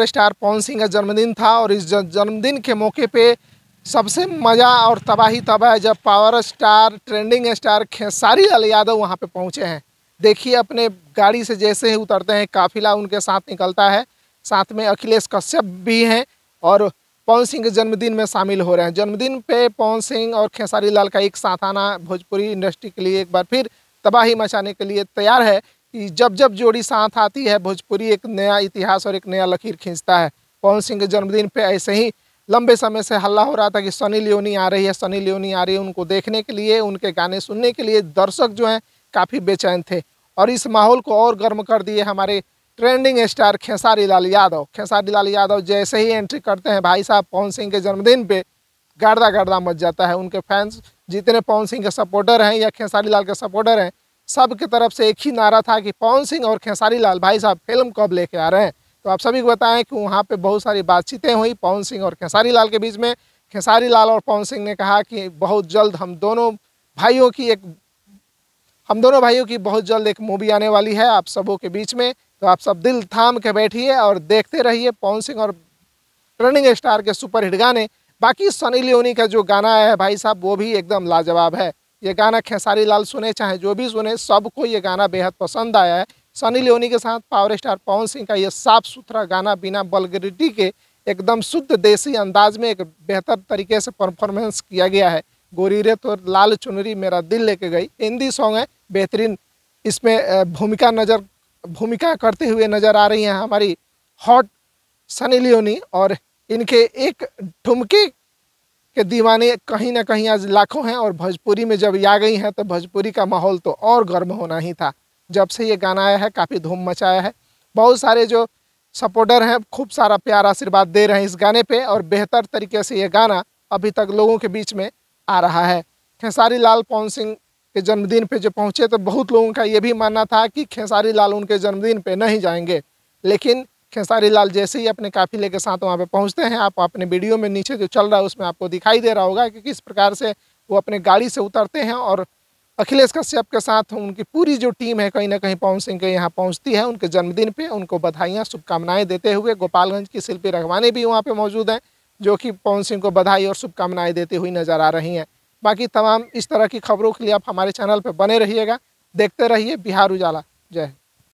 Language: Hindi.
स्टार पवन सिंह का जन्मदिन था और इस जन्मदिन के मौके पे सबसे मज़ा और तबाही तबाह है जब power star trending star Khesari Lal Yadav वहाँ पे पहुँचे हैं देखिए अपने गाड़ी से जैसे ही उतरते हैं काफिला उनके साथ निकलता है साथ में अखिलेश कश्यप भी हैं और पवन सिंह के जन्मदिन में शामिल हो रहे हैं जन्मदिन पे पवन सिंह और खेसारी लाल का एक साथ आना भोजपुरी इंडस्ट्री के लिए एक बार फिर तबाही मचाने के लिए तैयार है जब जब जोड़ी साथ आती है भोजपुरी एक नया इतिहास और एक नया लकीर खींचता है पवन सिंह के जन्मदिन पे ऐसे ही लंबे समय से हल्ला हो रहा था कि सनी लियोनी आ रही है सनी लियोनी आ रही है उनको देखने के लिए उनके गाने सुनने के लिए दर्शक जो हैं काफ़ी बेचैन थे और इस माहौल को और गर्म कर दिए हमारे ट्रेंडिंग स्टार खेसारी लाल यादव खेसारी लाल यादव जैसे ही एंट्री करते हैं भाई साहब पवन सिंह के जन्मदिन पे गर्दा गर्दा मच जाता है उनके फैंस जितने पवन सिंह के सपोर्टर हैं या खेसारी लाल के सपोर्टर हैं सब की तरफ से एक ही नारा था कि पवन सिंह और खेसारी लाल भाई साहब फिल्म कब लेके आ रहे हैं तो आप सभी को बताएं कि वहाँ पे बहुत सारी बातचीतें हुई पवन सिंह और खेसारी लाल के बीच में खेसारी लाल और पवन सिंह ने कहा कि बहुत जल्द हम दोनों भाइयों की एक हम दोनों भाइयों की बहुत जल्द एक मूवी आने वाली है आप सबों के बीच में तो आप सब दिल थाम के बैठिए और देखते रहिए पवन सिंह और ट्रेनिंग स्टार के सुपर हिट गाने बाकी सनी लियोनी का जो गाना आया है भाई साहब वो भी एकदम लाजवाब है ये गाना खेसारी लाल सुने चाहे जो भी सुने सबको ये गाना बेहद पसंद आया है सनी लियोनी के साथ पावर स्टार पवन सिंह का ये साफ सुथरा गाना बिना बलगरिटी के एकदम शुद्ध देसी अंदाज में एक बेहतर तरीके से परफॉर्मेंस किया गया है गोरी रेत तो लाल चुनरी मेरा दिल लेके गई हिंदी सॉन्ग है बेहतरीन इसमें भूमिका नज़र भूमिका करते हुए नज़र आ रही हैं हमारी हॉट सनी लियोनी और इनके एक ठुमके के दीवाने कहीं ना कहीं आज लाखों हैं और भोजपुरी में जब आ गई हैं तो भोजपुरी का माहौल तो और गर्म होना ही था जब से ये गाना आया है काफ़ी धूम मचाया है बहुत सारे जो सपोर्टर हैं खूब सारा प्यार आशीर्वाद दे रहे हैं इस गाने पे और बेहतर तरीके से ये गाना अभी तक लोगों के बीच में आ रहा है खेसारी लाल पवन सिंह के जन्मदिन पे जो पहुँचे तो बहुत लोगों का ये भी मानना था कि खेसारी लाल उनके जन्मदिन पे नहीं जाएंगे लेकिन खेसारी लाल जैसे ही अपने काफिले के साथ वहाँ पे पहुँचते हैं आप अपने वीडियो में नीचे जो चल रहा है उसमें आपको दिखाई दे रहा होगा कि किस प्रकार से वो अपने गाड़ी से उतरते हैं और अखिलेश कश्यप के साथ उनकी पूरी जो टीम है कहीं ना कहीं पवन सिंह के यहाँ पहुँचती है उनके जन्मदिन पर उनको बधाइयाँ शुभकामनाएँ देते हुए गोपालगंज की शिल्पी रघवानी भी वहाँ पर मौजूद हैं जो कि पवन सिंह को बधाई और शुभकामनाएँ देती हुई नज़र आ रही हैं बाकी तमाम इस तरह की खबरों के लिए आप हमारे चैनल पर बने रहिएगा देखते रहिए बिहार उजाला जय